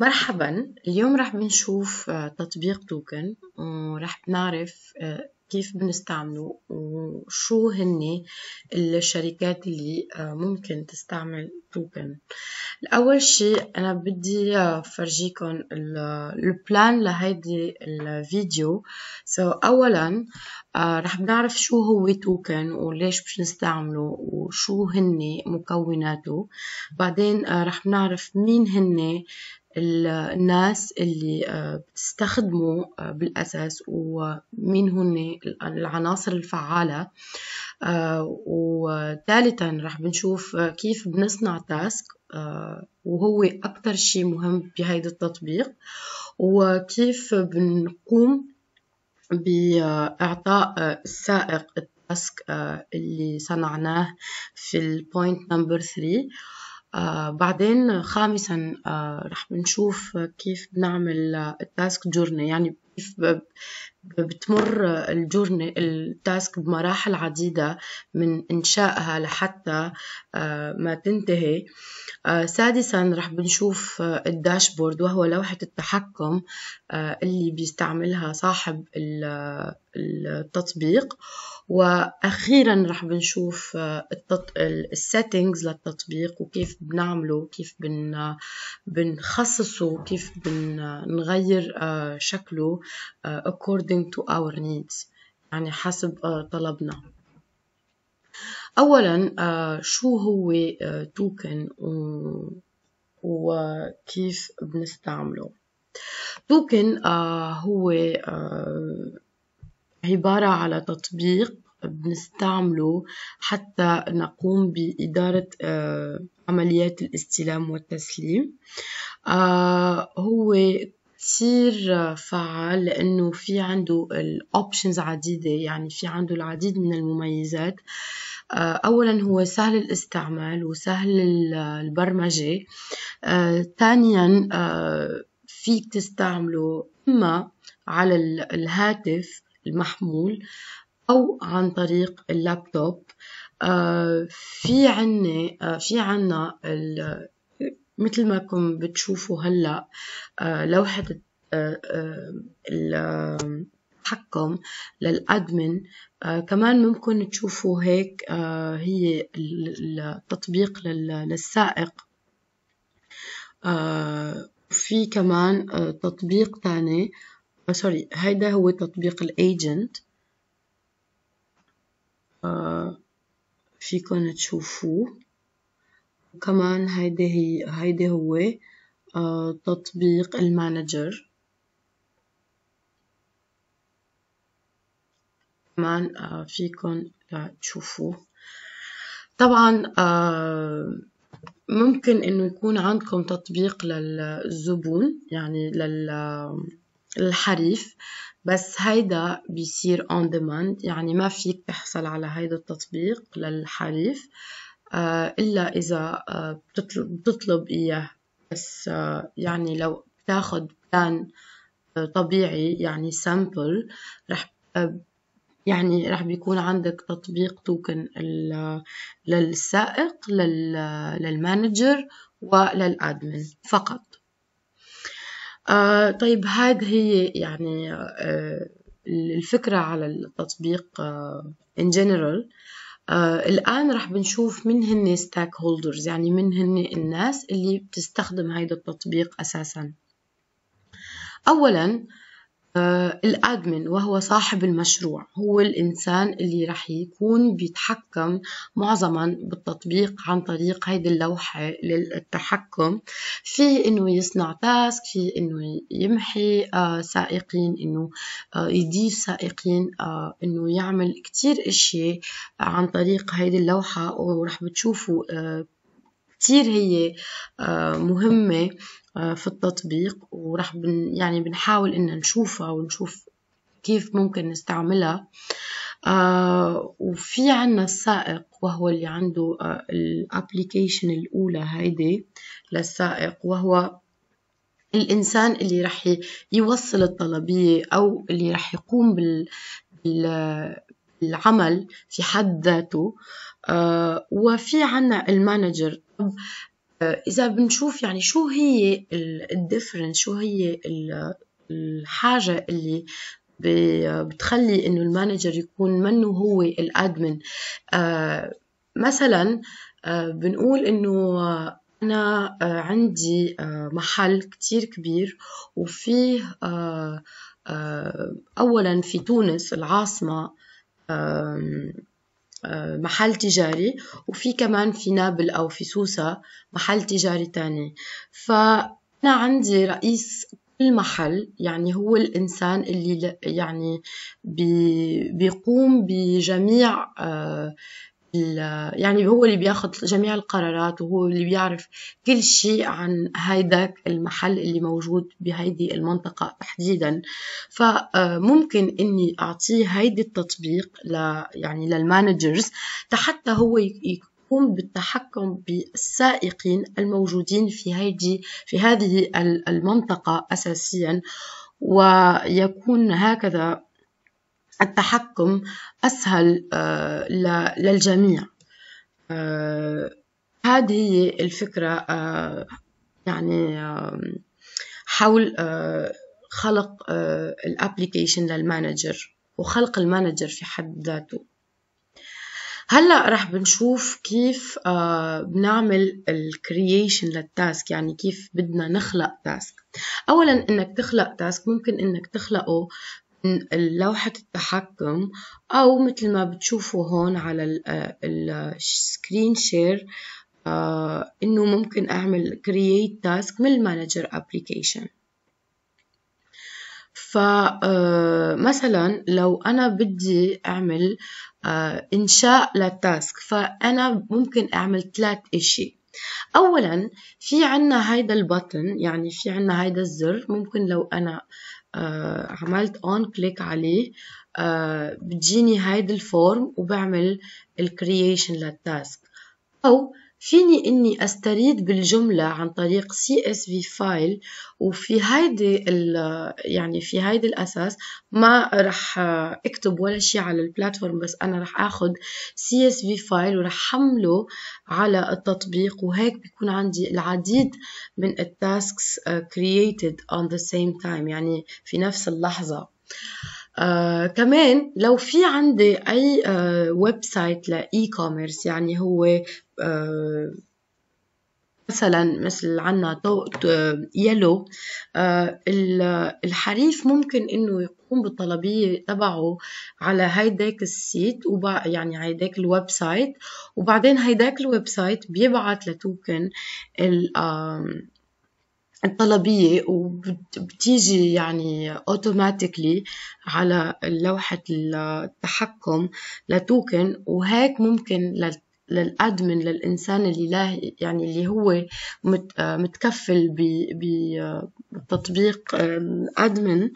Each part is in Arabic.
مرحبا اليوم راح بنشوف آه، تطبيق توكن وراح بنعرف آه، كيف بنستعمله وشو هن الشركات اللي آه، ممكن تستعمل توكن الأول شيء أنا بدي أفرجيكم البلان لهيدي الفيديو سو so, أولا رح بنعرف شو هو توكن وليش باش نستعمله وشو هن مكوناته بعدين رح بنعرف مين هن الناس اللي آه، بتستخدمه آه، بالأساس ومين هن العناصر الفعالة آه، وثالثا رح بنشوف كيف بنصنع تاسك وهو أكتر شيء مهم بهيدا التطبيق وكيف بنقوم بإعطاء السائق التاسك اللي صنعناه في البوينت نمبر 3 آه بعدين خامسا آه رح بنشوف كيف بنعمل آه، التاسك جورني يعني كيف بتمر الجورني التاسك بمراحل عديدة من إنشائها لحتى آه ما تنتهي آه، سادسا رح بنشوف آه، الداشبورد وهو لوحة التحكم اللي بيستعملها صاحب التطبيق واخيرا رح بنشوف آه، السيتنجز للتطبيق وكيف بنعمله كيف بن... بنخصصه كيف بنغير آه، شكله آه، according to our needs يعني حسب طلبنا اولا شو هو توكن وكيف بنستعمله توكن هو عبارة على تطبيق بنستعمله حتى نقوم بإدارة آه، عمليات الاستلام والتسليم آه، هو كتير فعال لأنه في عنده الأوبشنز عديدة يعني في عنده العديد من المميزات آه، أولا هو سهل الاستعمال وسهل البرمجة ثانيا فيك تستعمله إما على الهاتف المحمول أو عن طريق اللابتوب آه، في عنا آه، في عنا مثل ما كم بتشوفوا هلا آه، لوحة التحكم للأدمن كمان ممكن تشوفوا هيك هي التطبيق للسائق في كمان تطبيق تاني سوري آه، هيدا هو تطبيق الايجنت آه، فيكن تشوفوه وكمان هيدا هي هيدا هو آه، تطبيق المانجر كمان فيكن تشوفوه طبعا ممكن انه يكون عندكم تطبيق للزبون يعني لل الحريف بس هيدا بيصير اون demand يعني ما فيك تحصل على هيدا التطبيق للحريف آه، إلا إذا آه، بتطلب إياه بس آه، يعني لو بتاخد بلان طبيعي يعني سامبل رح يعني رح بيكون عندك تطبيق توكن للسائق للمانجر وللادمن فقط آه طيب هذه هي يعني آه الفكرة على التطبيق آه in general آه الآن رح بنشوف من هن ستاك هولدرز يعني من هن الناس اللي بتستخدم هيدا التطبيق أساسا أولا آه، الأدمن وهو صاحب المشروع هو الإنسان اللي رح يكون بيتحكم معظما بالتطبيق عن طريق هيدي اللوحة للتحكم في إنه يصنع تاسك في إنه يمحي آه، سائقين إنه آه، يضيف سائقين إنه يعمل كتير اشياء عن طريق هيدي اللوحة ورح بتشوفوا كتير هي مهمة آه، في التطبيق وراح بن يعني بنحاول إن نشوفها ونشوف كيف ممكن نستعملها آه، وفي عنا السائق وهو اللي عنده آه، الابليكيشن الأولى هيدي للسائق وهو الإنسان اللي رح يوصل الطلبية أو اللي رح يقوم بال... العمل بالعمل في حد ذاته آه وفي عنا المانجر آه، إذا بنشوف يعني شو هي الديفرنس شو هي الحاجة اللي بتخلي إنه المانجر يكون منه هو الأدمن آه، مثلا آه، بنقول إنه أنا عندي محل كتير كبير وفيه أولا في تونس العاصمة آه، محل تجاري وفي كمان في نابل أو في سوسة محل تجاري تاني فأنا عندي رئيس كل محل يعني هو الإنسان اللي يعني بيقوم بجميع آه، يعني هو اللي بياخد جميع القرارات وهو اللي بيعرف كل شيء عن هيداك المحل اللي موجود بهيدي المنطقة تحديدا فممكن اني اعطيه هيدي التطبيق ل يعني للمانجرز حتى هو يقوم بالتحكم بالسائقين الموجودين في هيدي في هذه المنطقة أساسيا ويكون هكذا التحكم أسهل آه، للجميع آه، هذه هي الفكرة آه، يعني حول خلق الابليكيشن للمانجر وخلق المانجر في حد ذاته هلا رح بنشوف كيف بنعمل الكرييشن للتاسك يعني كيف بدنا نخلق تاسك اولا انك تخلق تاسك ممكن انك تخلقه لوحة التحكم أو مثل ما بتشوفوا هون على السكرين شير آه، آه، إنه ممكن أعمل create task من المانجر application فمثلا آه، لو أنا بدي أعمل إنشاء للتاسك فأنا ممكن أعمل ثلاث أشياء أولا في عنا هيدا البطن يعني في عنا هيدا الزر ممكن لو أنا آه، عملت اون كليك عليه آه، بتجيني هيدي الفورم وبعمل الكرييشن للتاسك او فيني اني استريد بالجملة عن طريق سي اس في فايل وفي هيدي يعني في هيدي الاساس ما رح اكتب ولا شيء على البلاتفورم بس انا رح اخد سي اس في فايل ورح حمله على التطبيق وهيك بيكون عندي العديد من التاسكس كرييتد اون ذا سيم تايم يعني في نفس اللحظة آه، كمان لو في عندي اي ويب آه، سايت لاي كوميرس يعني هو آه، مثلا مثل عنا يلو الحريف ممكن انه يقوم بالطلبية تبعه على هيداك السيت وبع يعني هيداك الويب سايت وبعدين هيداك الويب سايت بيبعت لتوكن الطلبية وبتيجي يعني اوتوماتيكلي على لوحة التحكم لتوكن وهيك ممكن للادمن للانسان اللي لا يعني اللي هو متكفل بتطبيق ادمن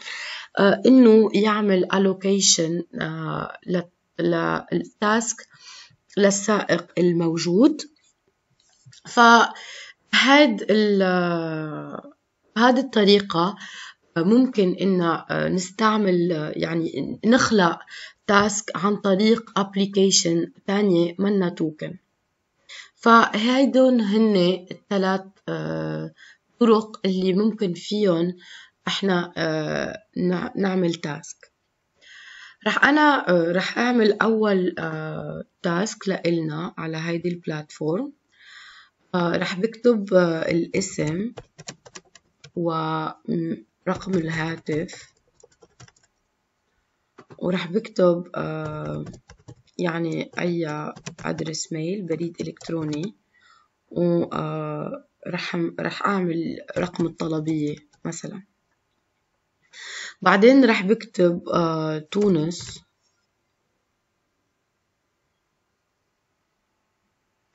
انه يعمل الوكيشن آه، للتاسك للسائق الموجود ف هاد ال هاد الطريقة ممكن إن آه، نستعمل يعني نخلق تاسك عن طريق ابليكيشن تانية منا توكن فهيدون هن الثلاث آه، طرق اللي ممكن فيهم احنا آه، نعمل تاسك رح انا رح اعمل اول تاسك لإلنا على هيدي البلاتفورم آه، رح بكتب آه، الاسم ورقم الهاتف ورح بكتب آه، يعني أي أدرس ميل بريد إلكتروني ورح رح أعمل رقم الطلبية مثلا بعدين رح بكتب تونس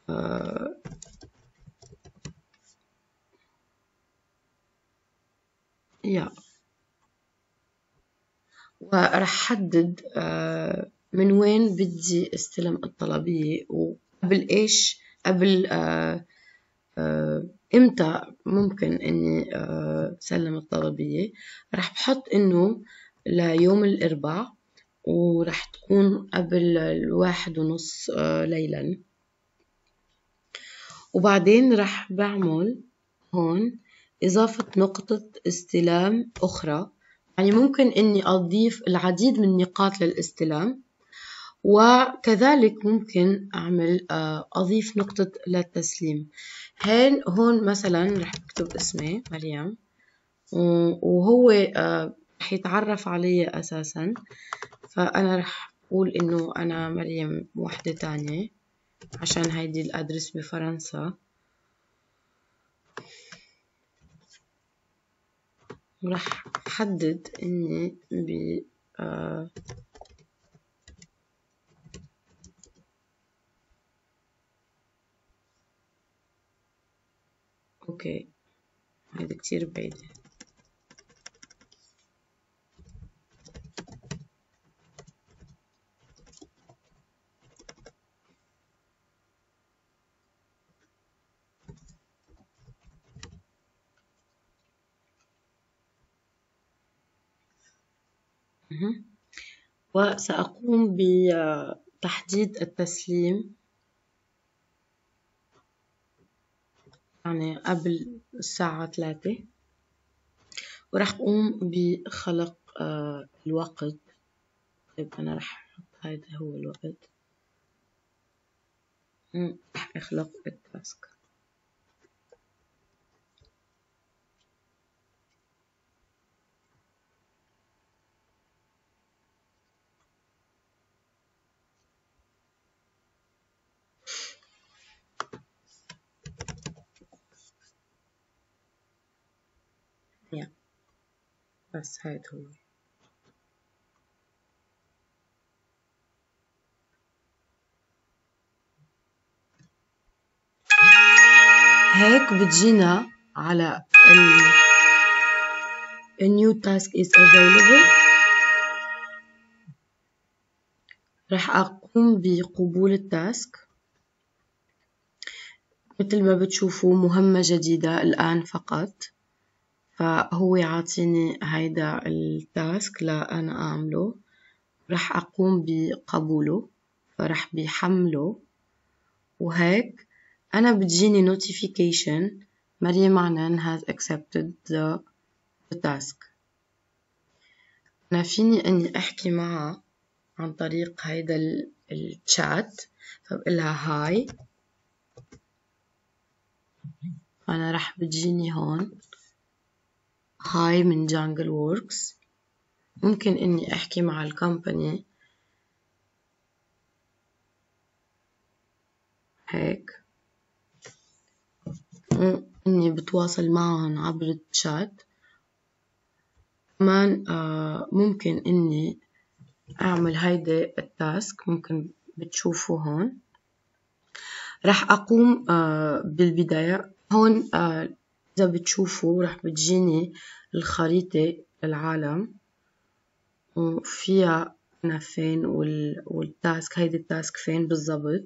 آه يا ورح حدد آه، من وين بدي استلم الطلبية وقبل ايش قبل آه، آه، امتى ممكن اني سلم الطلبية رح بحط انه ليوم الاربعاء ورح تكون قبل الواحد ونص ليلا وبعدين رح بعمل هون إضافة نقطة استلام أخرى يعني ممكن أني أضيف العديد من نقاط للاستلام وكذلك ممكن أعمل آه، أضيف نقطة للتسليم هين هون مثلا رح أكتب اسمي مريم وهو آه، رح يتعرف علي أساسا فأنا رح أقول إنه أنا مريم وحدة تانية عشان هيدي الأدرس بفرنسا وراح احدد اني ب آه، اوكي هذا كتير بعيده وسأقوم بتحديد التسليم يعني قبل الساعة ثلاثة ورح أقوم بخلق آه، الوقت طيب أنا رح أحط هذا هو الوقت رح أخلق التاسك بس هاد هو هيك بتجينا على ال A new task is available رح أقوم بقبول التاسك مثل ما بتشوفوا مهمة جديدة الآن فقط فهو عاطيني هيدا التاسك لأنا أعمله رح أقوم بقبوله فرح بحمله وهيك أنا بتجيني notification مريم عنان has accepted the, the task أنا فيني إني أحكي معها عن طريق هيدا الشات فبقلها هاي أنا رح بتجيني هون هاي من جانجل ووركس ممكن إني أحكي مع الكومباني هيك إني بتواصل معهم عبر الشات كمان آه ممكن إني أعمل هيدا التاسك ممكن بتشوفوا هون رح أقوم آه بالبداية هون آه إذا بتشوفوا رح بتجيني الخريطة للعالم وفيها أنا فين والتاسك هيدي التاسك فين بالضبط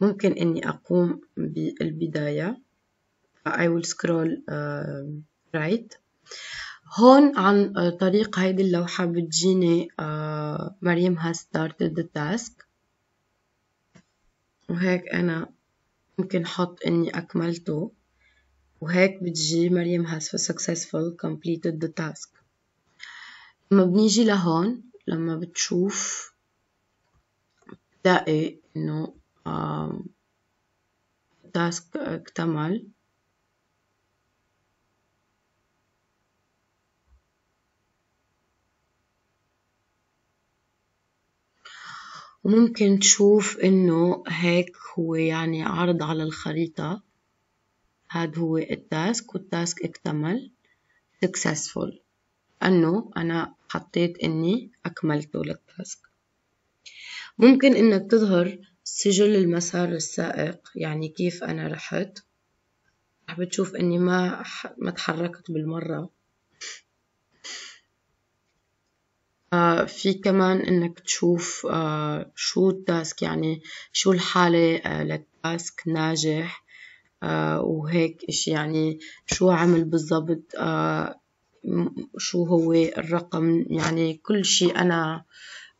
ممكن إني أقوم بالبداية I will scroll uh, right هون عن طريق هيدي اللوحة بتجيني uh, مريم has started the task وهيك أنا ممكن حط إني أكملته وهيك بتجي مريم has successful completed the task لما بنيجي لهون لما بتشوف بتلاقي انه التاسك اكتمل وممكن تشوف انه هيك هو يعني عرض على الخريطة هاد هو التاسك والتاسك اكتمل successful أنه أنا حطيت إني أكملته للتاسك ممكن إنك تظهر سجل المسار السائق يعني كيف أنا رحت رح بتشوف إني ما ما تحركت بالمرة آه في كمان إنك تشوف آه شو التاسك يعني شو الحالة آه للتاسك ناجح آه، وهيك إشي يعني شو عمل بالضبط آه، شو هو الرقم يعني كل شيء أنا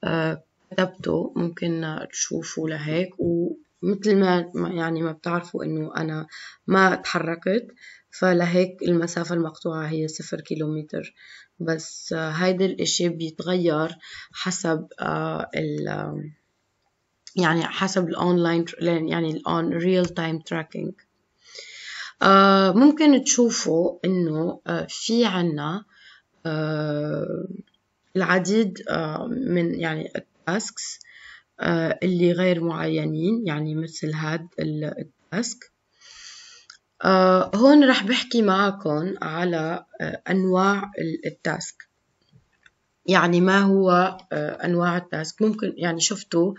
آه، كتبته ممكن تشوفوا لهيك ومثل ما يعني ما بتعرفوا إنه أنا ما تحركت فلهيك المسافة المقطوعة هي صفر كيلومتر بس هيدا الاشي بيتغير حسب ال يعني حسب الاونلاين يعني الاون ريل تايم تراكنج آه، ممكن تشوفوا انه آه، في عنا آه، العديد من يعني التاسكس اللي غير معينين يعني مثل هاد التاسك هون رح بحكي معكم على أنواع التاسك يعني ما هو أنواع التاسك ممكن يعني شفتوا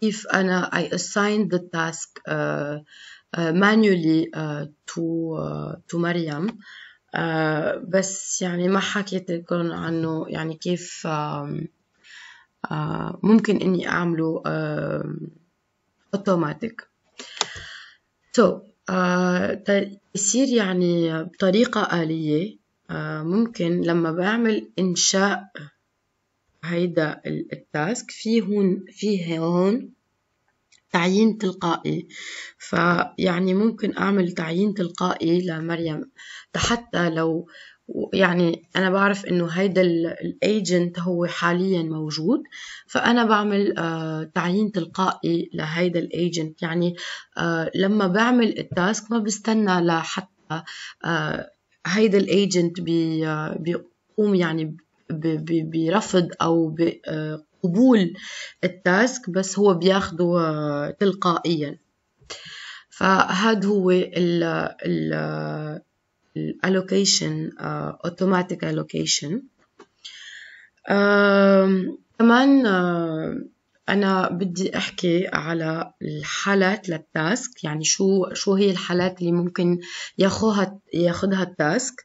كيف أنا I assigned the task مانيولي تو تو مريم بس يعني ما حكيت لكم عنه يعني كيف ممكن اني اعمله اوتوماتيك سو يصير يعني بطريقة آلية ممكن لما بعمل إنشاء هيدا التاسك في هون في هون تعيين تلقائي فيعني ممكن أعمل تعيين تلقائي لمريم حتى لو يعني أنا بعرف إنه هيدا الايجنت هو حاليا موجود فأنا بعمل آه، تعيين تلقائي لهيدا الايجنت يعني آه، لما بعمل التاسك ما بستنى لحتى آه، هيدا الايجنت بيقوم يعني برفض أو قبول التاسك بس هو بياخده آه، تلقائيا فهذا هو ال ال الالوكيشن اوتوماتيك الوكيشن كمان آه، انا بدي احكي على الحالات للتاسك يعني شو شو هي الحالات اللي ممكن ياخذها ياخذها التاسك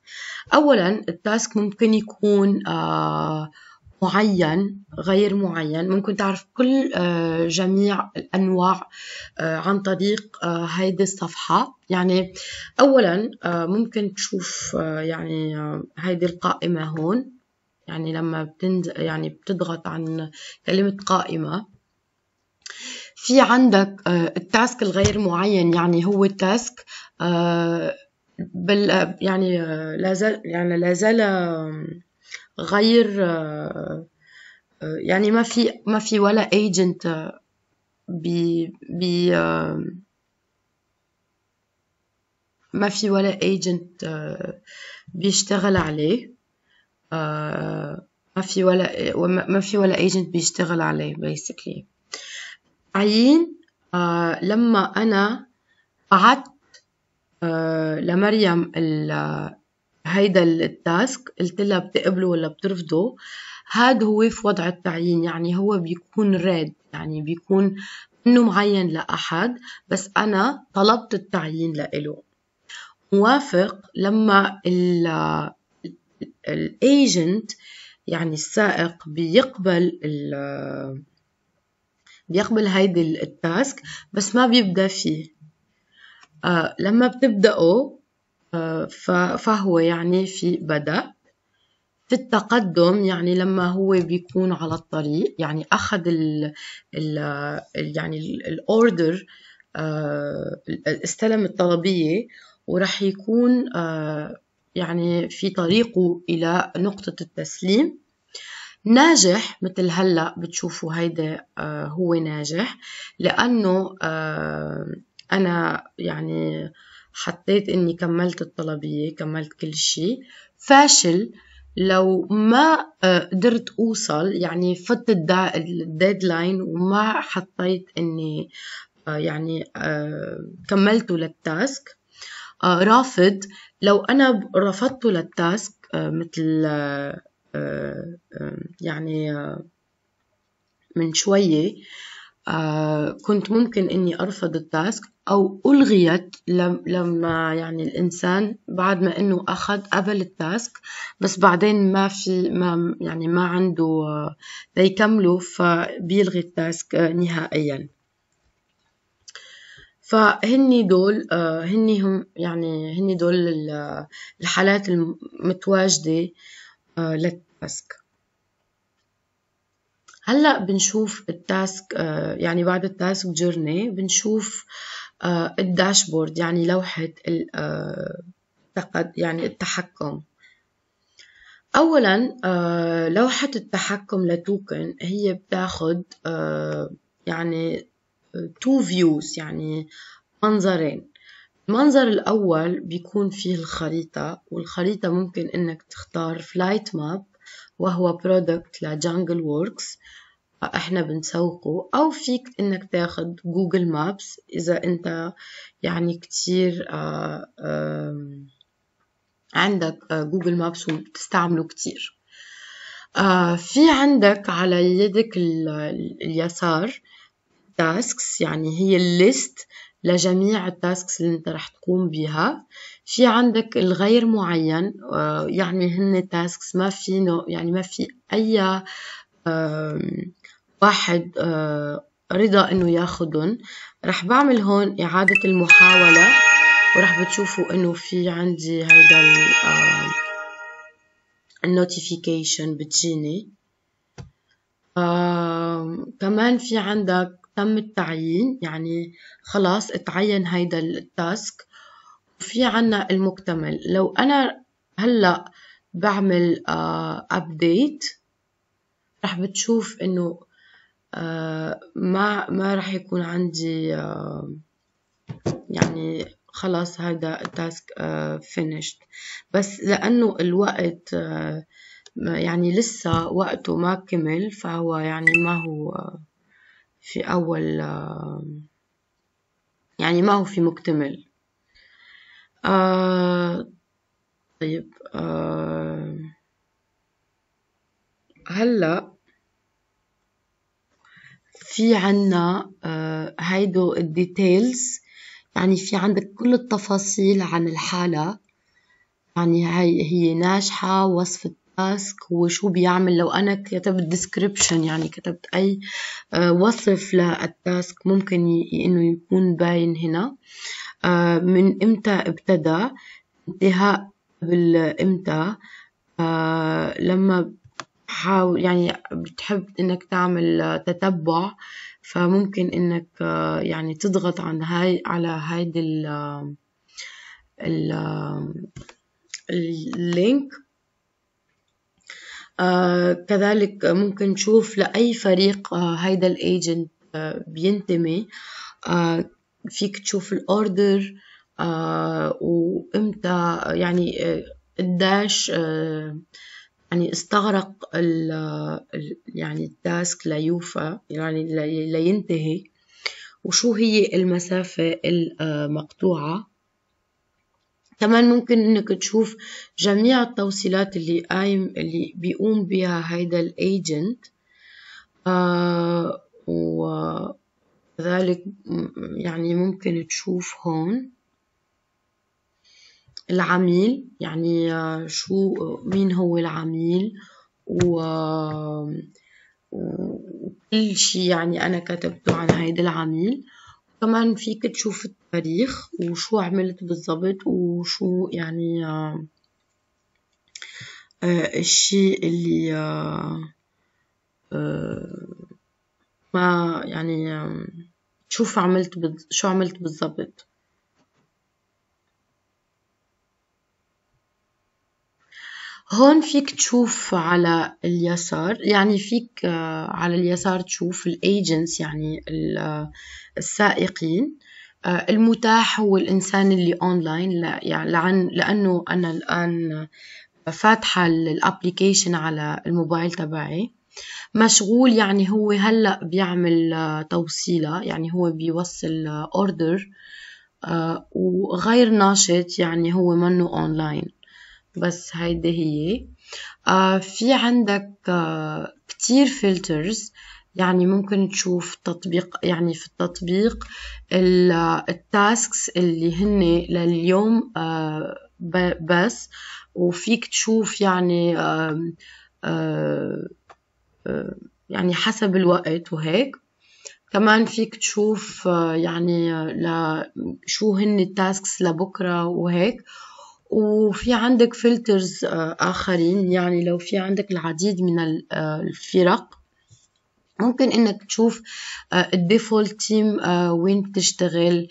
اولا التاسك ممكن يكون آه معين غير معين ممكن تعرف كل آه، جميع الأنواع آه، عن طريق آه، هيدي الصفحة يعني أولا ممكن تشوف يعني هيدي القائمة هون يعني لما بتنز... يعني بتضغط عن كلمة قائمة في عندك التاسك الغير معين يعني هو تاسك بال يعني لازال يعني لازال غير آه، آه، يعني ما في ما في ولا ايجنت آه، بي بي ما في ولا ايجنت بيشتغل عليه ما في ولا ما في ولا ايجنت بيشتغل عليه basically عين لما انا بعت لمريم هيدا التاسك قلت لها بتقبله ولا بترفضه هاد هو في وضع التعيين يعني هو بيكون راد يعني بيكون انه معين لأحد بس أنا طلبت التعيين لإله موافق لما الايجنت يعني السائق بيقبل ال بيقبل هيدي التاسك بس ما بيبدأ فيه آه لما بتبدأوا فهو يعني في بدأ في التقدم يعني لما هو بيكون على الطريق يعني أخذ ال ال يعني الأوردر آه، استلم الطلبية ورح يكون آه، يعني في طريقه إلى نقطة التسليم ناجح مثل هلا بتشوفوا هيدا آه، هو ناجح لأنه أنا يعني حطيت اني كملت الطلبية كملت كل شيء فاشل لو ما آه، قدرت اوصل يعني فت الديدلاين وما حطيت اني آه، يعني آه، كملته للتاسك رافض لو انا رفضته للتاسك مثل يعني من شويه آه كنت ممكن إني أرفض التاسك أو ألغيت لما يعني الإنسان بعد ما إنه أخذ قبل التاسك بس بعدين ما في ما يعني ما عنده ليكمله آه، فبيلغي التاسك آه، نهائياً فهني دول آه، هني هم يعني هني دول الحالات المتواجدة للتاسك هلا بنشوف التاسك آه، يعني بعد التاسك جورني بنشوف آه، الداشبورد يعني لوحة آه، يعني التحكم أولا لوحة التحكم لتوكن هي بتاخد يعني تو فيوز يعني منظرين المنظر الأول بيكون فيه الخريطة والخريطة ممكن إنك تختار فلايت ماب وهو برودكت لجانجل ووركس احنا بنسوقه او فيك انك تاخد جوجل مابس اذا انت يعني كتير آه، عندك جوجل آه، مابس وبتستعمله كتير آه، في عندك على يدك اليسار تاسكس يعني هي الليست لجميع التاسكس اللي انت رح تقوم بيها في عندك الغير معين آه، يعني هن تاسكس ما في يعني ما في اي واحد آه، رضا انه ياخدهم رح بعمل هون اعادة المحاولة ورح بتشوفوا انه في عندي هيدا النوتيفيكيشن بتجيني كمان في عندك تم التعيين يعني خلاص اتعين هيدا التاسك في عنا المكتمل لو أنا هلأ بعمل أبديت آه، رح بتشوف إنه آه، ما ما رح يكون عندي آه، يعني خلاص هذا التاسك فينيشت بس لأنه الوقت يعني لسه وقته ما كمل فهو يعني ما هو في أول يعني ما هو في مكتمل آه، طيب آه، هلا في عنا آه، هيدو الديتيلز يعني في عندك كل التفاصيل عن الحالة يعني هي, هي ناجحة وصفة ask وشو بيعمل لو أنا كتبت description يعني كتبت أي آه، وصف للتاسك ممكن إنه يكون باين هنا آه، من إمتى ابتدى انتهاء بالإمتى آه، لما حاول يعني بتحب إنك تعمل تتبع فممكن إنك يعني تضغط عن هاي على هيدي ال اللينك آه، كذلك ممكن نشوف لأي فريق آه، هيدا الايجنت آه، بينتمي فيك تشوف الاوردر وامتى يعني قداش يعني استغرق ال يعني التاسك ليوفى يعني لينتهي وشو هي المسافة المقطوعة كمان ممكن انك تشوف جميع التوصيلات اللي قايم اللي بيقوم بها هيدا الايجنت آه، وذلك يعني ممكن تشوف هون العميل يعني آه، شو مين هو العميل و وكل شيء يعني أنا كتبته عن هيدا العميل طبعا فيك تشوف التاريخ وشو عملت بالضبط وشو يعني آه، آه، الشي اللي آه، ما يعني تشوف عملت شو عملت بالضبط هون فيك تشوف على اليسار يعني فيك آه، على اليسار تشوف الايجنتس يعني آه، السائقين آه، المتاح هو الإنسان اللي أونلاين يعني لأنه أنا الآن فاتحة الابليكيشن على الموبايل تبعي مشغول يعني هو هلأ بيعمل توصيلة يعني هو بيوصل أوردر وغير ناشط يعني هو منه أونلاين بس هيدي هي آه، في عندك آه، كتير فلترز يعني ممكن تشوف تطبيق يعني في التطبيق التاسكس آه، اللي هن لليوم بس وفيك تشوف يعني يعني حسب الوقت وهيك كمان فيك تشوف يعني شو هن التاسكس لبكرة وهيك وفي عندك فلترز آه، آخرين يعني لو في عندك العديد من آه، الفرق ممكن انك تشوف آه، الديفولت تيم وين بتشتغل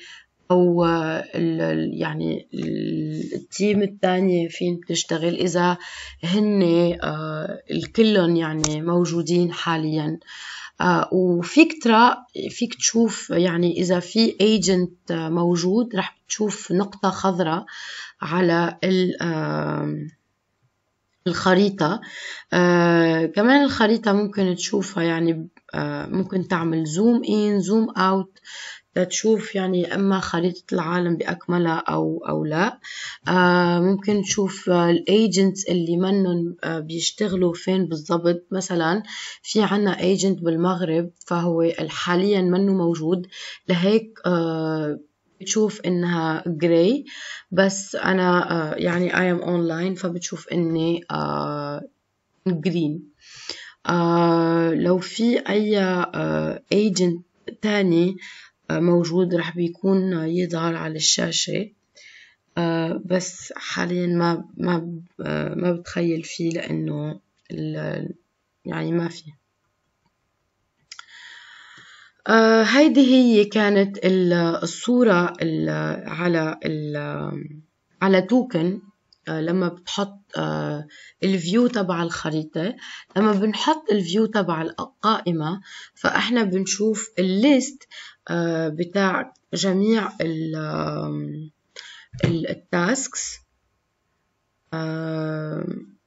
او ال يعني التيم الثاني فين بتشتغل اذا هن كلهم يعني موجودين حاليا آه، وفيك ترى فيك تشوف يعني إذا في ايجنت موجود رح تشوف نقطة خضراء على الخريطة آه، كمان الخريطة ممكن تشوفها يعني آه، ممكن تعمل زوم إن زوم أوت لتشوف يعني إما خريطة العالم بأكملها أو أو لا آه، ممكن تشوف الايجنتس اللي منن آه، بيشتغلوا فين بالضبط مثلا في عنا ايجنت بالمغرب فهو حاليا منه موجود لهيك آه، بتشوف انها جراي بس انا يعني اي ام اونلاين فبتشوف اني جرين لو في اي ايجنت تاني موجود رح بيكون يظهر على الشاشة آه، بس حاليا ما ما آه، ما بتخيل فيه لأنه يعني ما في آه، هيدي هي كانت الصورة على على توكن لما بتحط الفيو تبع الخريطة لما بنحط الفيو تبع القائمة فإحنا بنشوف الليست آه، بتاع جميع ال التاسكس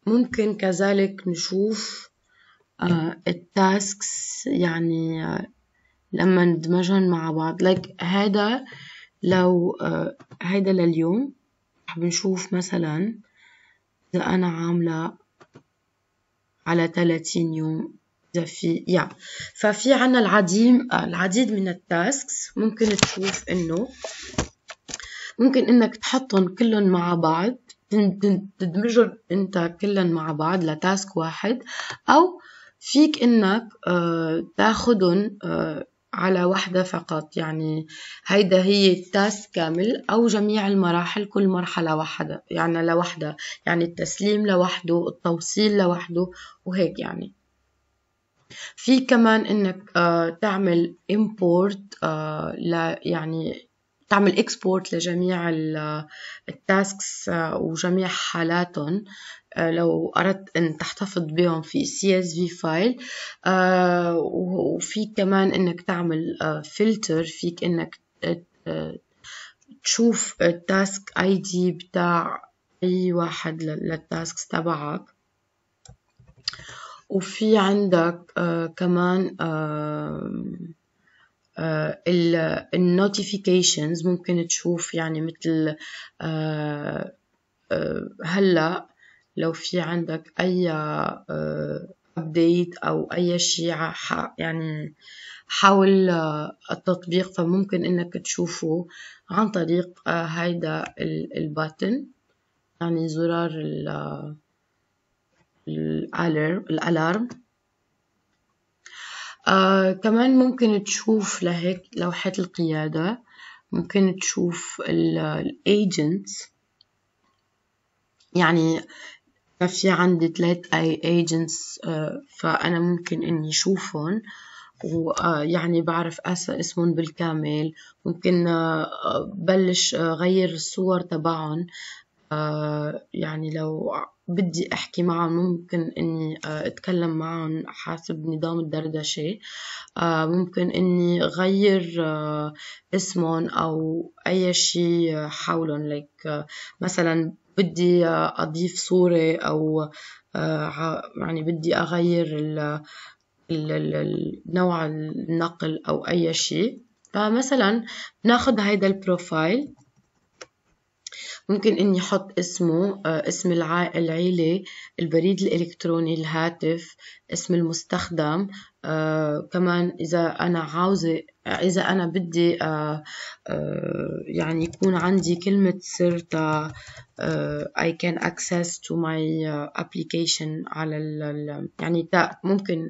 ممكن كذلك نشوف آه، التاسكس يعني آه، لما ندمجهم مع بعض لك هذا لو هيدا لليوم رح بنشوف مثلا إذا أنا عاملة على 30 يوم يا ففي عنا العديم العديد من التاسكس ممكن تشوف انه ممكن انك تحطهم كلهم مع بعض تدمجهم انت كلهم مع بعض لتاسك واحد او فيك انك آه، تاخدهم آه، على وحدة فقط يعني هيدا هي التاسك كامل أو جميع المراحل كل مرحلة وحدة يعني لوحدة يعني التسليم لوحده التوصيل لوحده وهيك يعني في كمان انك آه، تعمل امبورت آه، ل يعني تعمل اكسبورت لجميع التاسكس آه، وجميع حالاتهم لو أردت أن تحتفظ بهم في CSV فايل وفي كمان أنك تعمل فلتر فيك أنك تشوف التاسك اي دي بتاع أي واحد للتاسكس تبعك وفي عندك آه، كمان آه، آه، النوتيفيكيشنز ممكن تشوف يعني مثل هلا لو في عندك اي ابديت او اي شيء يعني حول التطبيق فممكن انك تشوفه عن طريق هيدا الباتن يعني زرار ال الالارم آه كمان ممكن تشوف لهيك لوحات القيادة ممكن تشوف الايجنت يعني في عندي ثلاث اي ايجنتس آه فانا ممكن اني اشوفهم ويعني آه، بعرف اسمهم بالكامل ممكن آه، آه، بلش غير الصور تبعهم يعني لو بدي أحكي معهم ممكن إني آه، أتكلم معهم حسب نظام الدردشة آه، ممكن إني غير آه، اسمهم أو أي شيء حولهم لك مثلا بدي أضيف صورة أو يعني بدي أغير نوع النقل أو أي شيء فمثلا بناخد هيدا البروفايل ممكن إني أحط اسمه آه، اسم العيلة البريد الإلكتروني الهاتف اسم المستخدم آه، كمان إذا أنا عاوزة إذا أنا بدي آه، يعني يكون عندي كلمة سر تا I can access to my application على ال يعني تا ممكن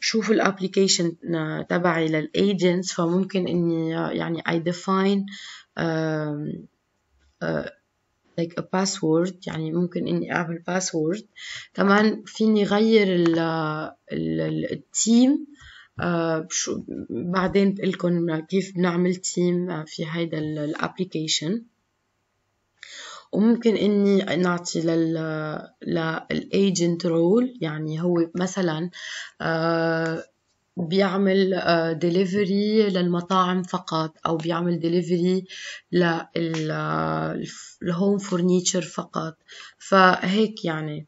بشوف الابلكيشن تبعي للايجنتس فممكن اني يعني I define like a password يعني ممكن اني اعمل password كمان فيني غير ال التيم آه، شو بعدين بقلكن كيف بنعمل تيم آه، في هيدا الابليكيشن وممكن اني نعطي لل للايجنت رول يعني هو مثلا آه، بيعمل ديليفري آه، للمطاعم فقط أو بيعمل ديليفري للهوم فورنيتشر فقط فهيك يعني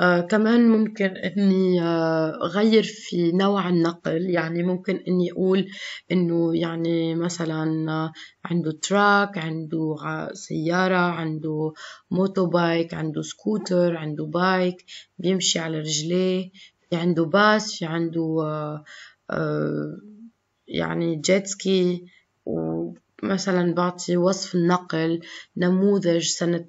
آه كمان ممكن اني آه غير في نوع النقل يعني ممكن اني اقول انه يعني مثلا آه، عنده تراك عنده سيارة عنده موتوبايك عنده سكوتر عنده بايك بيمشي على رجليه في عنده باس في عنده آه، آه، يعني جيتسكي ومثلا بعطي وصف النقل نموذج سنة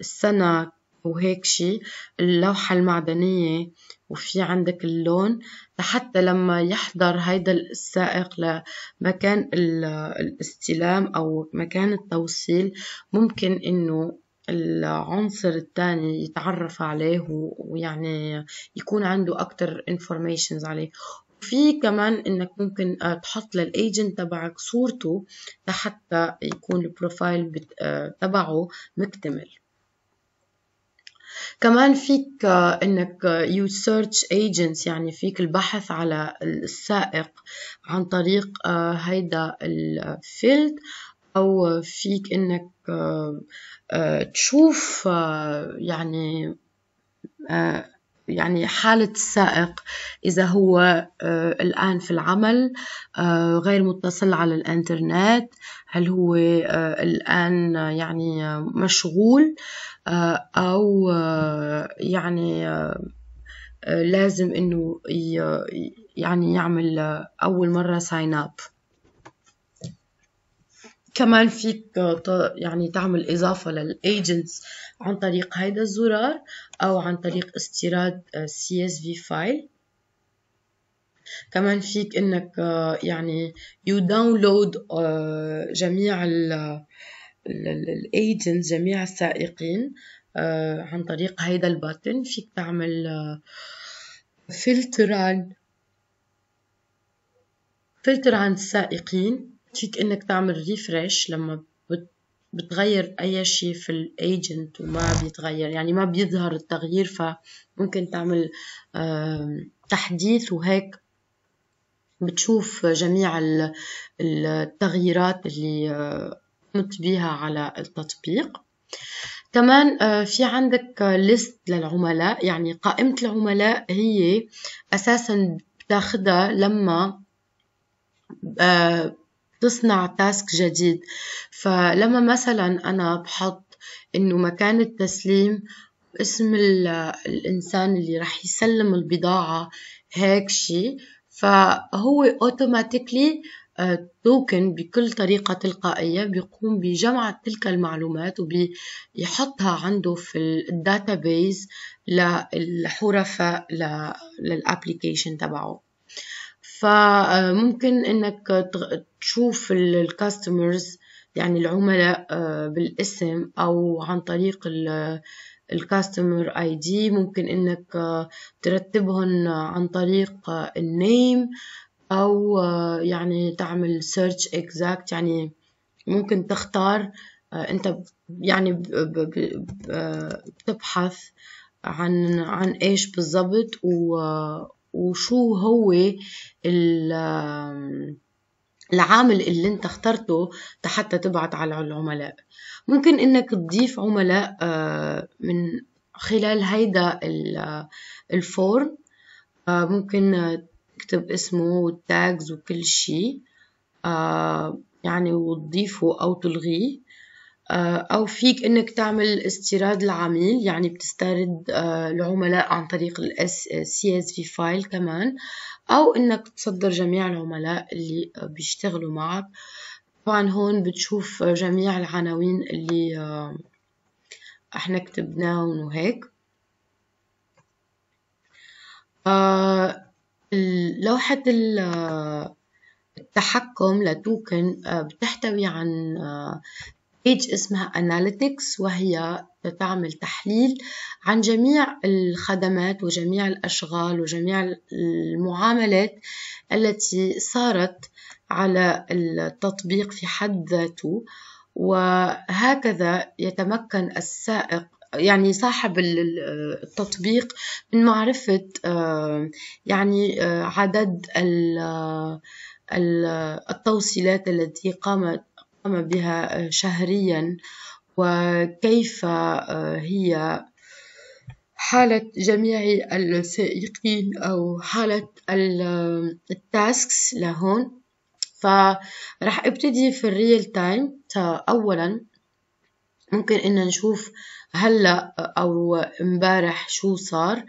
السنة وهيك شي اللوحة المعدنية وفي عندك اللون لحتى لما يحضر هيدا السائق لمكان الاستلام أو مكان التوصيل ممكن إنه العنصر الثاني يتعرف عليه ويعني يكون عنده أكتر انفورميشنز عليه في كمان انك ممكن آه، تحط للايجنت تبعك صورته لحتى يكون البروفايل آه، تبعه مكتمل كمان فيك آه، انك يو سيرش ايجنتس يعني فيك البحث على السائق عن طريق هيدا الفيلد أو فيك إنك آه، آه، تشوف آه، يعني يعني حالة السائق إذا هو الآن في العمل غير متصل على الإنترنت هل هو الآن يعني مشغول أو يعني لازم إنه يعني يعمل أول مرة ساين أب كمان فيك يعني تعمل إضافة للagents عن طريق هيدا الزرار أو عن طريق استيراد آه، CSV فايل كمان فيك إنك آه، يعني you download آه، جميع الايجنتس جميع السائقين عن طريق هيدا الباتن فيك تعمل فلتر عن فلتر عن السائقين فيك انك تعمل ريفرش لما بتغير اي شيء في الايجنت وما بيتغير يعني ما بيظهر التغيير فممكن تعمل تحديث وهيك بتشوف جميع التغييرات اللي آه، قمت بيها على التطبيق كمان آه، في عندك ليست للعملاء يعني قائمة العملاء هي أساسا بتاخدها لما آه، تصنع تاسك جديد فلما مثلا أنا بحط إنه مكان التسليم اسم الإنسان اللي رح يسلم البضاعة هيك شيء فهو اوتوماتيكلي آه، توكن بكل طريقة تلقائية بيقوم بجمع تلك المعلومات وبيحطها عنده في الداتابيز للحرفاء للابليكيشن تبعه فممكن انك تشوف الكاستمرز يعني العملاء آه، بالاسم او عن طريق الكاستمر اي دي ممكن انك آه، ترتبهم عن طريق آه، النيم او يعني تعمل سيرش اكزاكت يعني ممكن تختار انت يعني بتبحث عن عن ايش بالضبط وشو هو العامل اللي انت اخترته حتى تبعت على العملاء ممكن انك تضيف عملاء آه، من خلال هيدا الفورم آه، ممكن تكتب اسمه والتاجز وكل شيء آه، يعني وتضيفه او تلغيه آه، أو فيك أنك تعمل استيراد العميل يعني بتسترد آه، العملاء عن طريق ال CSV file كمان أو أنك تصدر جميع العملاء اللي بيشتغلوا معك طبعا هون بتشوف جميع العناوين اللي آه، احنا كتبناهم وهيك لوحة التحكم لتوكن بتحتوي عن بيج اسمها Analytics وهي تعمل تحليل عن جميع الخدمات وجميع الأشغال وجميع المعاملات التي صارت على التطبيق في حد ذاته وهكذا يتمكن السائق يعني صاحب التطبيق من معرفة آه، يعني آه، عدد التوصيلات التي قامت قام بها آه، شهريا وكيف آه، هي حالة جميع السائقين أو حالة آه، التاسكس لهون فراح ابتدي في الريل تايم أولا ممكن إن نشوف هلا أو امبارح شو صار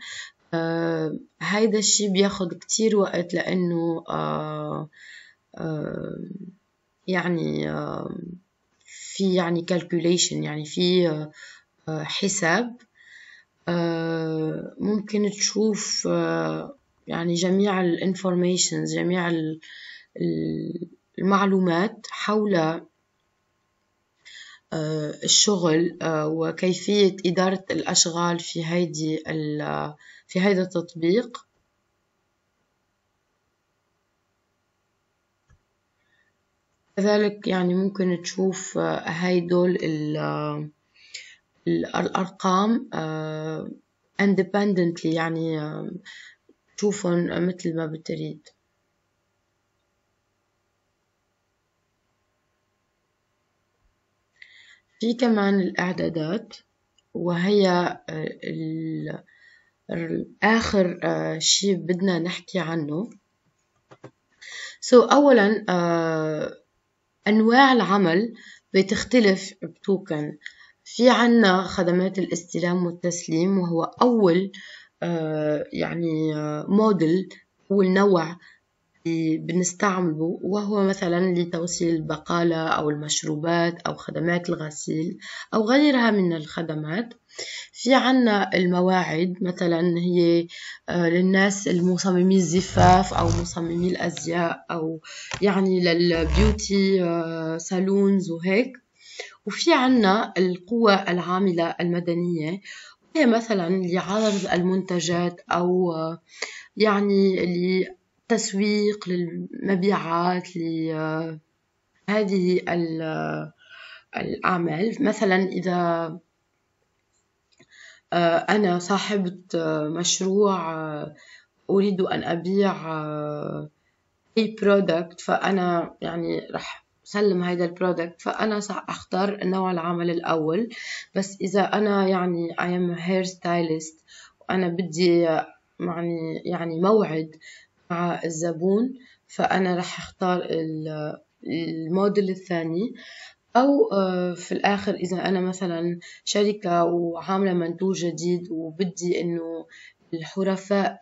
هيدا الشي بياخد كتير وقت لأنه آه آه يعني في يعني calculation يعني في آه، آه، حساب آه، ممكن تشوف يعني جميع الانفورميشن جميع المعلومات حول الشغل وكيفية إدارة الأشغال في هيدي في هيدا التطبيق كذلك يعني ممكن تشوف هاي آه، دول آه، الأرقام آه، independently يعني تشوفهم مثل ما بتريد في كمان الإعدادات وهي آخر شيء بدنا نحكي عنه سو so, أولا أنواع العمل بتختلف بتوكن في عنا خدمات الاستلام والتسليم وهو أول آه، يعني موديل أول نوع بنستعمله وهو مثلا لتوصيل البقالة أو المشروبات أو خدمات الغسيل أو غيرها من الخدمات في عنا المواعيد مثلا هي آه، للناس المصممي الزفاف أو مصممي الأزياء أو يعني للبيوتي آه، سالونز وهيك وفي عنا القوى العاملة المدنية هي مثلا لعرض المنتجات أو آه، يعني للتسويق للمبيعات لهذه الأعمال مثلا إذا آه، أنا صاحبة آه، مشروع آه، أريد أن أبيع أي برودكت فأنا يعني رح سلم هذا البرودكت فأنا سأختار نوع العمل الأول بس إذا أنا يعني I am a hair stylist وأنا بدي يعني يعني موعد مع الزبون فأنا رح أختار الموديل الثاني أو آه، في الآخر إذا أنا مثلا شركة وعاملة منتوج جديد وبدي إنه الحرفاء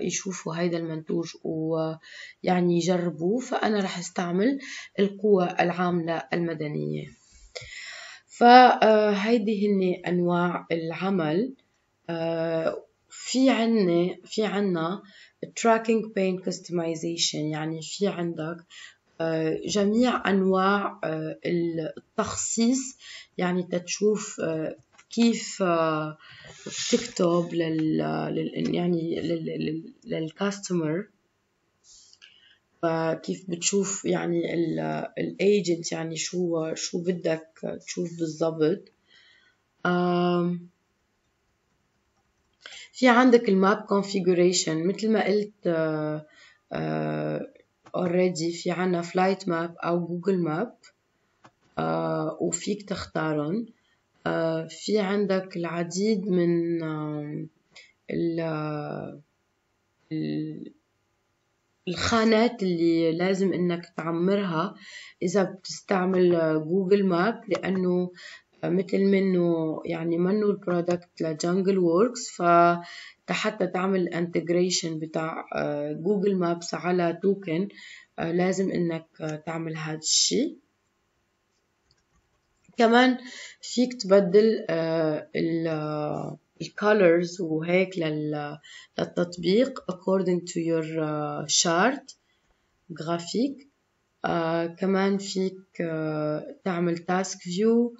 يشوفوا هذا المنتوج ويعني يجربوه فأنا رح استعمل القوى العاملة المدنية فهيدي آه، هن أنواع العمل آه، في عنا في عنا tracking pain customization يعني في عندك آه، جميع أنواع آه، التخصيص يعني تتشوف آه، كيف بتكتب لل يعني للكاستمر كيف بتشوف يعني الايجنت يعني شو شو بدك تشوف بالضبط في عندك الماب كونفيجوريشن مثل ما قلت اوريدي آه، آه، في عنا فلايت ماب او جوجل ماب آه، وفيك تختارهم في عندك العديد من ال الخانات اللي لازم انك تعمرها اذا بتستعمل جوجل ماب لانه مثل منه يعني منه البرودكت لجانجل ووركس ف حتى تعمل انتجريشن بتاع جوجل آه، مابس على توكن آه، لازم انك آه، تعمل هذا الشيء كمان فيك تبدل ال الكالرز وهيك للتطبيق according to your chart graphic كمان فيك تعمل task view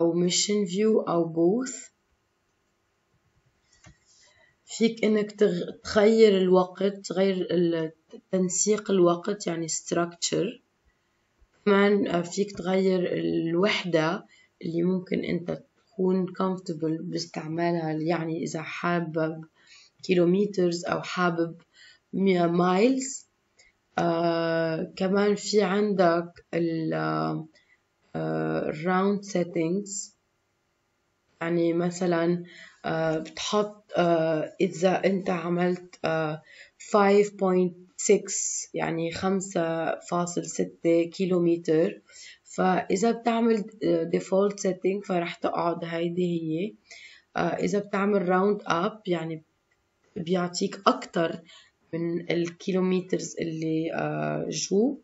أو mission view أو both فيك انك تغير الوقت تغير تنسيق الوقت يعني structure كمان آه، فيك تغير الوحدة اللي ممكن انت تكون comfortable باستعمالها يعني اذا حابب كيلومترز او حابب مية مايلز آه كمان في عندك ال آه، آه، round settings يعني مثلا آه، بتحط آه، إذا أنت عملت 5.6 يعني 5.6 كيلومتر فإذا بتعمل default setting فرح تقعد هيدي هي إذا بتعمل round up يعني بيعطيك أكتر من الكيلومترز اللي جو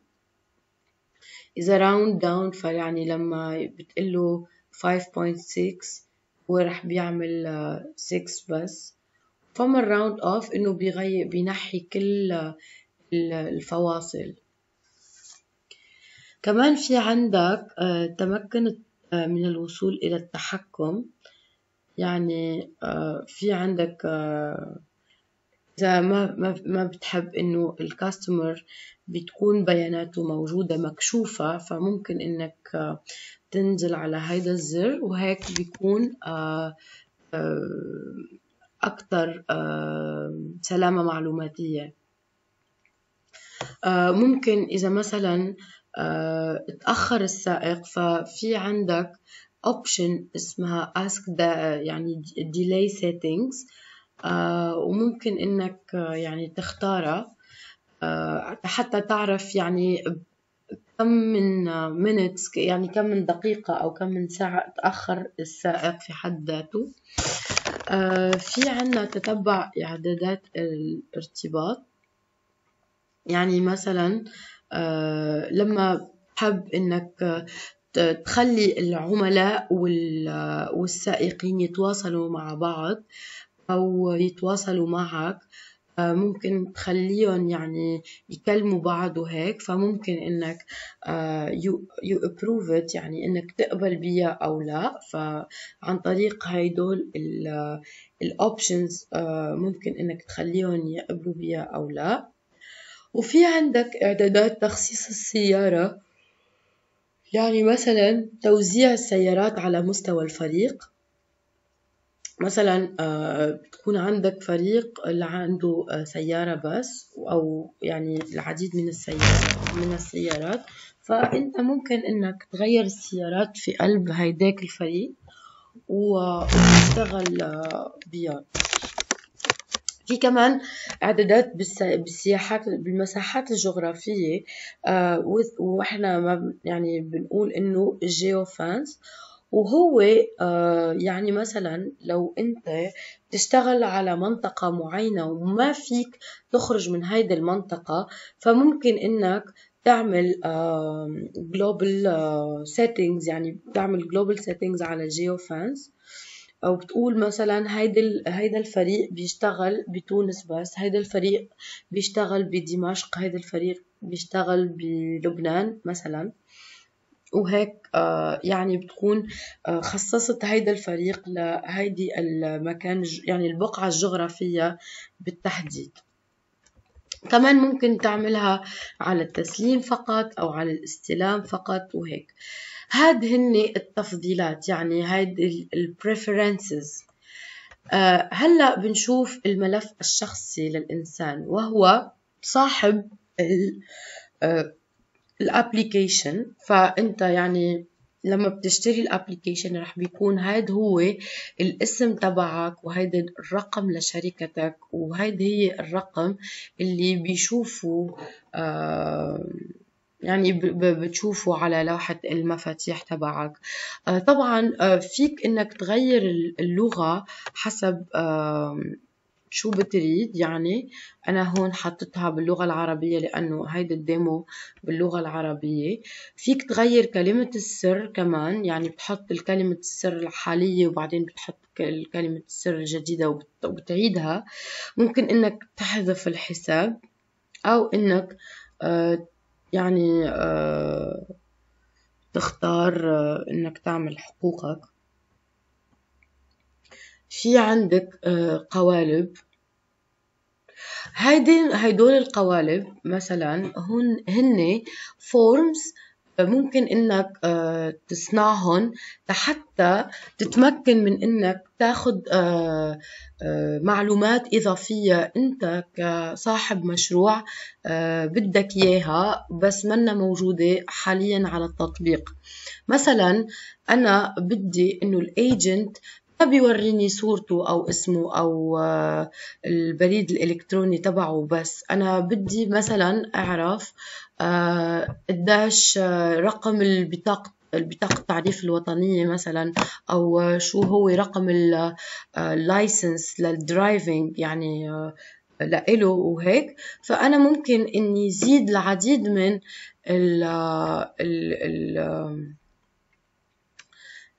إذا راوند داون فيعني لما بتقله 5.6 هو رح بيعمل 6 آه، بس فما الراوند اوف إنه بيغي بينحي كل آه، الفواصل كمان في عندك آه، تمكن من الوصول إلى التحكم يعني في عندك إذا ما ما ما بتحب إنه الكاستمر بتكون بياناته موجودة مكشوفة فممكن إنك آه، تنزل على هيدا الزر وهيك بيكون آه، آه، أكتر سلامة معلوماتية ممكن إذا مثلا تأخر السائق ففي عندك اوبشن اسمها ask يعني delay settings آه، وممكن إنك آه، يعني تختارها آه، حتى تعرف يعني كم من minutes يعني كم من دقيقة أو كم من ساعة تأخر السائق في حد ذاته في عنا تتبع إعدادات الارتباط يعني مثلا لما تحب إنك تخلي العملاء والسائقين يتواصلوا مع بعض أو يتواصلوا معك آه، ممكن تخليهم يعني يكلموا بعض وهيك فممكن انك يو آه، ابروف يعني انك تقبل بيها او لا فعن طريق هيدول الاوبشنز آه، ممكن انك تخليهم يقبلوا بيها او لا وفي عندك اعدادات تخصيص السياره يعني مثلا توزيع السيارات على مستوى الفريق مثلا بتكون آه، عندك فريق اللي عنده آه، سيارة بس أو يعني العديد من السيارات من السيارات فأنت ممكن إنك تغير السيارات في قلب هيداك الفريق وتشتغل آه، بيها في كمان اعدادات بالسياحات بالمساحات الجغرافية واحنا ما يعني بنقول انه الجيوفانس وهو آه، يعني مثلا لو انت تشتغل على منطقة معينة وما فيك تخرج من هيدي المنطقة فممكن انك تعمل جلوبال سيتنجز آه، يعني بتعمل جلوبال سيتنجز على جيو فانس او بتقول مثلا هيدا هيدا الفريق بيشتغل بتونس بس هيدا الفريق بيشتغل بدمشق هيدا الفريق بيشتغل بلبنان مثلا وهيك آه، يعني بتكون آه، خصصت هيدا الفريق لهيدي المكان يعني البقعة الجغرافية بالتحديد كمان ممكن تعملها على التسليم فقط أو على الاستلام فقط وهيك هاد هن التفضيلات يعني هيد ال preferences آه، هلأ بنشوف الملف الشخصي للإنسان وهو صاحب ال الابليكيشن فانت يعني لما بتشتري الابليكيشن رح بيكون هاد هو الاسم تبعك وهيدا الرقم لشركتك وهيدا هي الرقم اللي بيشوفوا آه يعني بتشوفوا على لوحة المفاتيح تبعك آه، طبعا آه، فيك انك تغير اللغة حسب شو بتريد يعني أنا هون حطيتها باللغة العربية لأنه هيدا الديمو باللغة العربية فيك تغير كلمة السر كمان يعني بتحط كلمة السر الحالية وبعدين بتحط كلمة السر الجديدة وبتعيدها ممكن إنك تحذف الحساب أو إنك آه، يعني آه، تختار آه، إنك تعمل حقوقك في عندك آه، قوالب هيدي هيدول القوالب مثلا هن هن فورمز ممكن انك آه، تصنعهم لحتى تتمكن من انك تاخذ آه، معلومات اضافيه انت كصاحب مشروع بدك اياها بس منا موجوده حاليا على التطبيق مثلا انا بدي انه الايجنت بيوريني صورته أو اسمه أو آه، البريد الإلكتروني تبعه بس أنا بدي مثلا أعرف آه، قداش آه، رقم البطاقة بطاقة التعريف الوطنية مثلا أو شو هو رقم اللايسنس للدرايفنج يعني لإله وهيك فأنا ممكن إني زيد العديد من ال ال,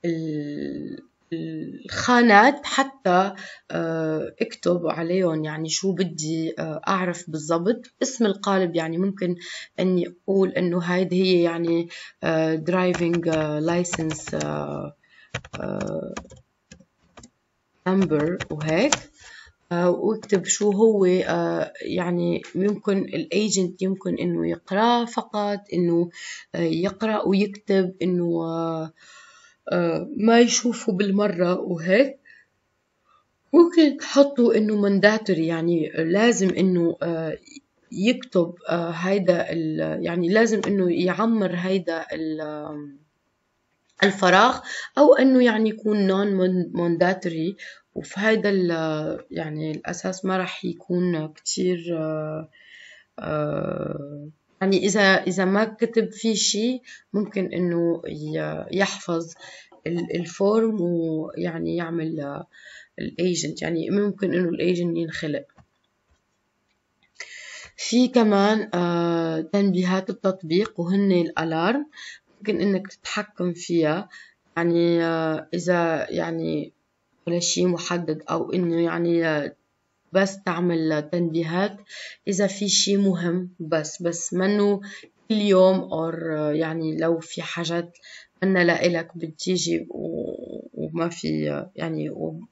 ال الخانات حتى آه، اكتب عليهم يعني شو بدي آه، اعرف بالضبط اسم القالب يعني ممكن اني اقول انه هيدي هي يعني درايفنج لايسنس نمبر وهيك آه، واكتب شو هو يعني يمكن الايجنت يمكن انه يقراه فقط انه يقرا ويكتب انه آه، ما يشوفوا بالمرة وهيك ممكن تحطوا انه منداتر يعني لازم انه آه، يكتب آه، هيدا يعني لازم انه يعمر هيدا الفراغ او انه يعني يكون نون مانداتري وفي هيدا يعني الاساس ما رح يكون كتير يعني إذا إذا ما كتب في شيء ممكن إنه يحفظ الفورم ويعني يعمل آه، الايجنت يعني ممكن إنه الايجنت ينخلق في كمان آه، تنبيهات التطبيق وهن الالارم ممكن انك تتحكم فيها يعني آه، اذا يعني ولا شيء محدد او انه يعني بس تعمل تنبيهات إذا في شي مهم بس بس منه كل يوم أو يعني لو في حاجات انا لإلك بتيجي وما في يعني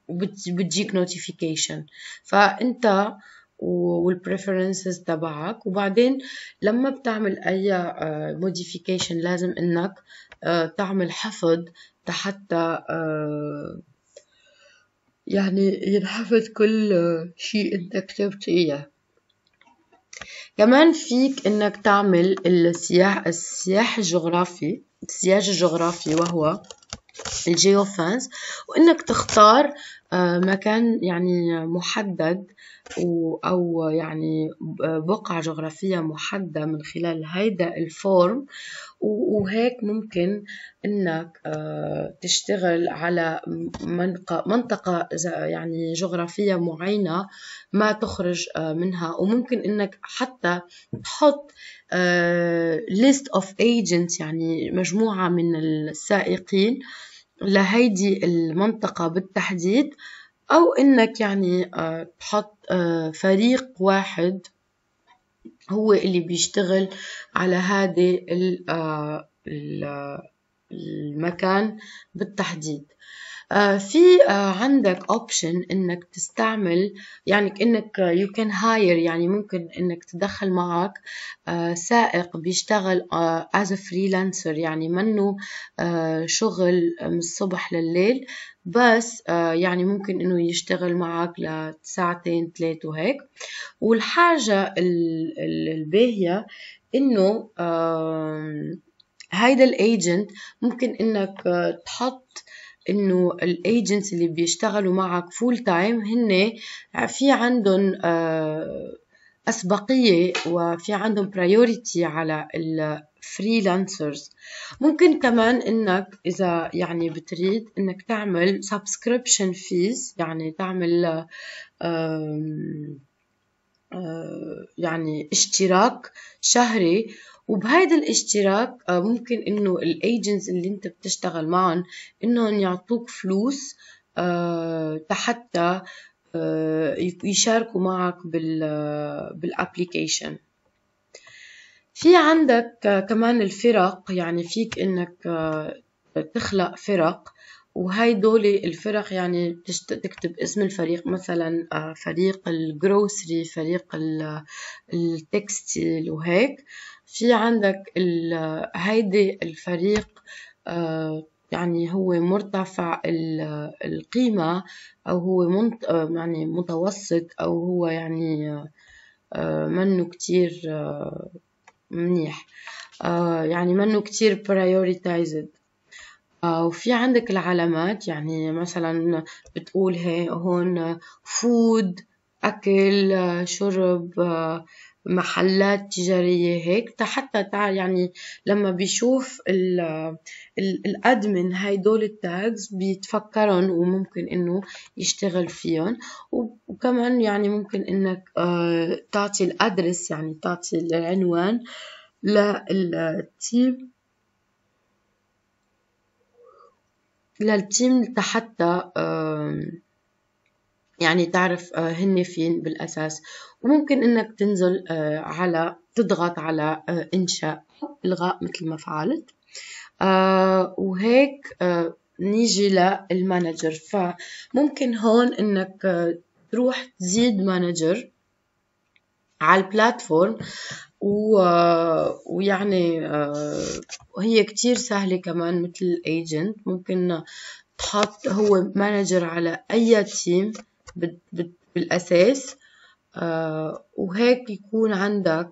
وبتجيك نوتيفيكيشن فأنت والبريفرنسز تبعك وبعدين لما بتعمل اي موديفيكيشن آه، لازم انك آه، تعمل حفظ حتى آه، يعني ينحفظ كل شيء انت كتبت اياه كمان فيك انك تعمل السياح السياح الجغرافي السياج الجغرافي وهو الجيوفانز وانك تختار آه، مكان يعني محدد أو يعني آه، بقعة جغرافية محددة من خلال هيدا الفورم وهيك ممكن انك آه، تشتغل على منطقة يعني جغرافية معينة ما تخرج منها وممكن انك حتى تحط list of agents يعني مجموعة من السائقين لهيدي المنطقة بالتحديد أو إنك يعني آه، تحط آه، فريق واحد هو اللي بيشتغل على هذا آه، المكان بالتحديد آه، في آه، عندك اوبشن انك تستعمل يعني انك يو كان هاير يعني ممكن انك تدخل معك آه، سائق بيشتغل از فريلانسر يعني منه شغل من الصبح لليل بس يعني ممكن انه يشتغل معك لساعتين ثلاثة وهيك والحاجة الباهية انه هيدا الايجنت ممكن انك تحط انه الايجنتس اللي بيشتغلوا معك فول تايم هن في عندهم آه، اسبقيه وفي عندهم برايوريتي على الفريلانسرز ممكن كمان انك اذا يعني بتريد انك تعمل سبسكريبشن فيز يعني تعمل آه، يعني اشتراك شهري وبهيدا الاشتراك آه، ممكن انه الايجنتس اللي انت بتشتغل معهم انهم يعطوك فلوس آه، حتى يشاركوا معك بالابليكيشن في عندك كمان الفرق يعني فيك انك تخلق فرق وهاي دول الفرق يعني تكتب اسم الفريق مثلا آه، فريق الجروسري فريق التكستيل وهيك في عندك هيدي الفريق آه، يعني هو مرتفع القيمة أو هو آه، يعني متوسط أو هو يعني منه كتير منيح يعني منه كتير prioritized آه، وفي عندك العلامات يعني مثلا بتقول هي هون فود أكل شرب آه، محلات تجارية هيك حتى يعني لما بيشوف الأدمن هيدول التاجز بيتفكرهم وممكن إنه يشتغل فيهم وكمان يعني ممكن إنك آه، تعطي الأدرس يعني تعطي العنوان للتيم للتيم حتى يعني تعرف آه، هن فين بالأساس وممكن إنك تنزل آه، على تضغط على آه، إنشاء إلغاء مثل ما فعلت وهيك نيجي للمانجر فممكن هون إنك تروح تزيد مانجر على البلاتفورم و... ويعني آه، هي كتير سهلة كمان مثل الايجنت ممكن تحط هو مانجر على أي تيم بالأساس آه، وهيك يكون عندك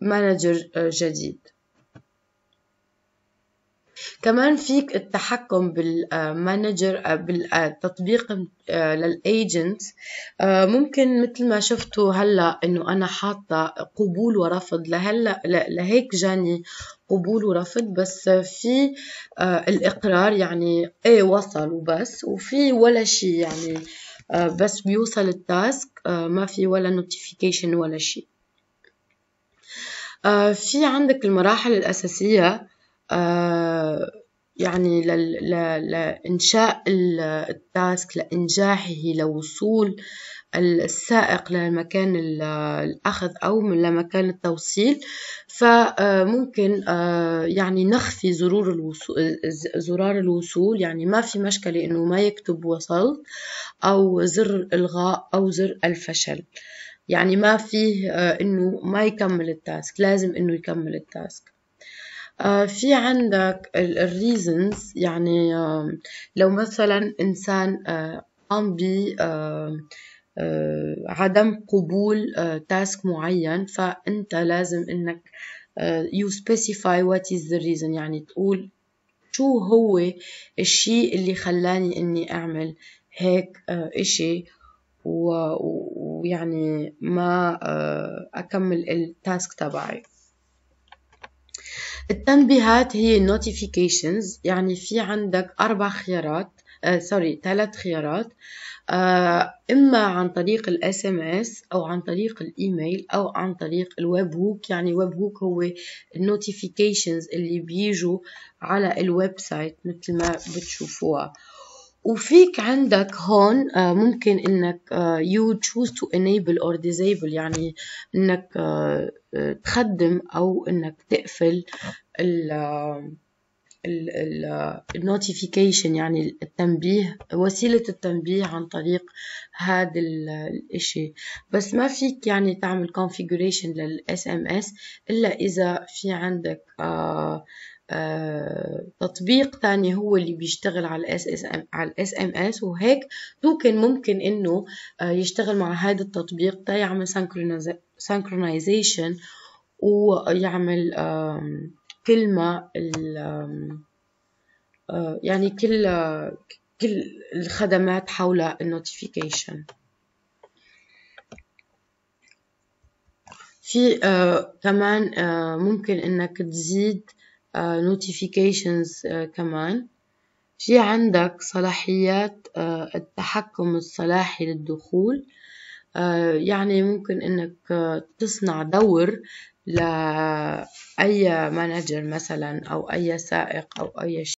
مانجر آه، جديد كمان فيك التحكم بالمانجر آه، بالتطبيق آه، للايجنت آه، ممكن مثل ما شفتوا هلا انه انا حاطه قبول ورفض لهلا لهيك جاني قبول ورفض بس في الاقرار يعني ايه وصل وبس وفي ولا شيء يعني بس بيوصل التاسك ما في ولا نوتيفيكيشن ولا شيء في عندك المراحل الأساسية آه، يعني لإنشاء التاسك لإنجاحه لوصول السائق لمكان الأخذ أو من لمكان التوصيل فممكن آه، آه، يعني نخفي زرور الوصول, زرار الوصول يعني ما في مشكلة إنه ما يكتب وصلت أو زر الغاء أو زر الفشل يعني ما فيه إنه ما يكمل التاسك لازم إنه يكمل التاسك آه، في عندك الريزنز يعني لو مثلا إنسان آه، قام ب آه، عدم قبول تاسك معين فأنت لازم إنك يو specify what is the reason يعني تقول شو هو الشيء اللي خلاني إني أعمل هيك إشي ويعني ما أكمل التاسك تبعي التنبيهات هي notifications يعني في عندك أربع خيارات سوري آه، ثلاث خيارات آه، إما عن طريق الاس ام اس أو عن طريق الإيميل أو عن طريق الويب هوك يعني ويب هوك هو النوتيفيكيشنز اللي بيجوا على الويب سايت مثل ما بتشوفوها وفيك عندك هون آه، ممكن انك you choose to enable or disable يعني انك تخدم او انك تقفل النوتيفيكيشن يعني التنبيه وسيلة التنبيه عن طريق هذا الاشي بس ما فيك يعني تعمل configuration للاس ام اس الا اذا في عندك آه آه تطبيق تاني هو اللي بيشتغل على الاس اس ام على الاس ام اس وهيك توكن ممكن انه آه يشتغل مع هذا التطبيق تيعمل synchronization ويعمل آه كل ما آه، يعني كل كل الخدمات حول النوتيفيكيشن في آه، كمان آه، ممكن انك تزيد نوتيفيكيشنز كمان في عندك صلاحيات التحكم الصلاحي للدخول آه، يعني ممكن انك آه، تصنع دور لأي مانجر مثلا أو أي سائق أو أي شيء